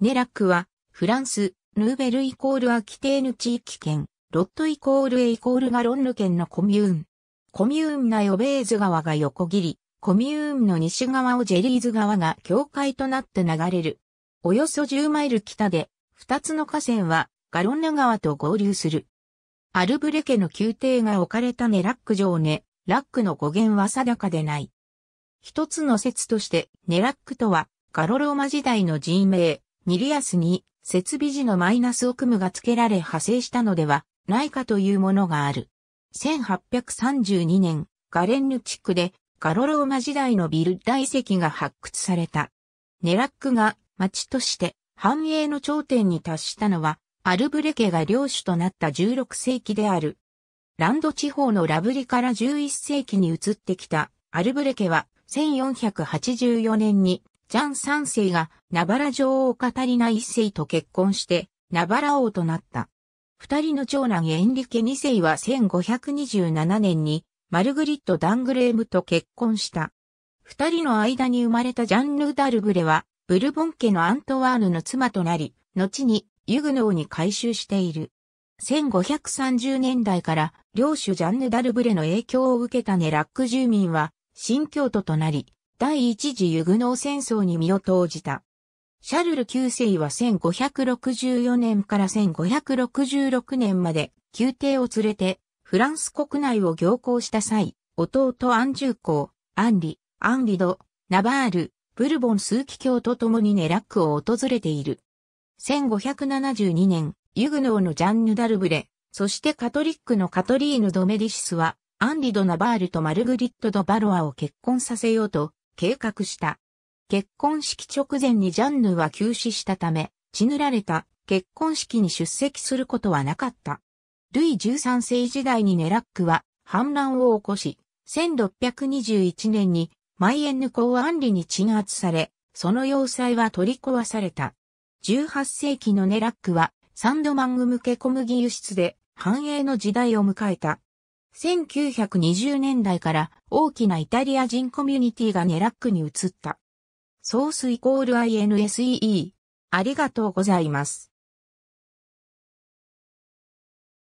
ネラックは、フランス、ヌーベルイコールアキテーヌ地域圏、ロットイコールエイコールガロンヌ県のコミューン。コミューンなヨベーズ川が横切り、コミューンの西側をジェリーズ川が境界となって流れる。およそ10マイル北で、2つの河川はガロンヌ川と合流する。アルブレ家の宮廷が置かれたネラック城ね、ラックの語源は定かでない。一つの説として、ネラックとは、ガロローマ時代の人名、ニリアスに設備時のマイナス組むが付けられ派生したのではないかというものがある。1832年、ガレンヌ地区でガロローマ時代のビル大石が発掘された。ネラックが町として繁栄の頂点に達したのは、アルブレ家が領主となった16世紀である。ランド地方のラブリから11世紀に移ってきたアルブレ家は1484年にジャン三世がナバラ女王カタリナ一世と結婚して、ナバラ王となった。二人の長男エンリケ二世は1527年にマルグリット・ダングレームと結婚した。二人の間に生まれたジャンヌ・ダルブレは、ブルボン家のアントワーヌの妻となり、後にユグノーに改修している。1530年代から領主ジャンヌ・ダルブレの影響を受けたネラック住民は新教徒となり、第一次ユグノー戦争に身を投じた。シャルル9世は1564年から1566年まで宮廷を連れてフランス国内を行行した際、弟アンジュー公、アンリ、アンリド、ナバール、ブルボン数奇教と共にネラックを訪れている。1572年、ユグノーのジャンヌ・ダルブレ、そしてカトリックのカトリーヌ・ドメディシスは、アンリ・ド・ナバールとマルグリット・ド・バロアを結婚させようと、計画した。結婚式直前にジャンヌは休止したため、血塗られた結婚式に出席することはなかった。ルイ13世時代にネラックは反乱を起こし、1621年にマイエンヌ公安里に鎮圧され、その要塞は取り壊された。18世紀のネラックはサンドマング向け小麦輸出で繁栄の時代を迎えた。1920年代から大きなイタリア人コミュニティがネラックに移った。ソースイコール INSEE。ありがとうございます。